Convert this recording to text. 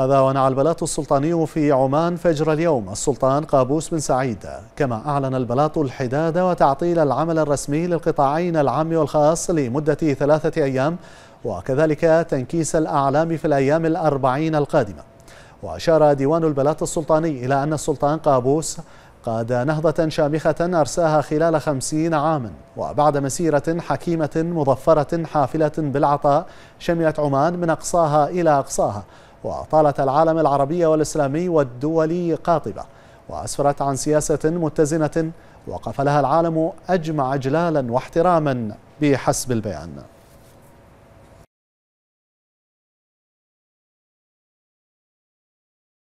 هذا ونعى البلاط السلطاني في عمان فجر اليوم السلطان قابوس بن سعيد كما أعلن البلاط الحداد وتعطيل العمل الرسمي للقطاعين العام والخاص لمدة ثلاثة أيام وكذلك تنكيس الأعلام في الأيام الأربعين القادمة وأشار ديوان البلاط السلطاني إلى أن السلطان قابوس قاد نهضة شامخة أرساها خلال خمسين عاما وبعد مسيرة حكيمة مظفرة حافلة بالعطاء شملت عمان من أقصاها إلى أقصاها وطالت العالم العربي والإسلامي والدولي قاطبة وأسفرت عن سياسة متزنة وقف لها العالم أجمع إجلالا واحتراما بحسب البيان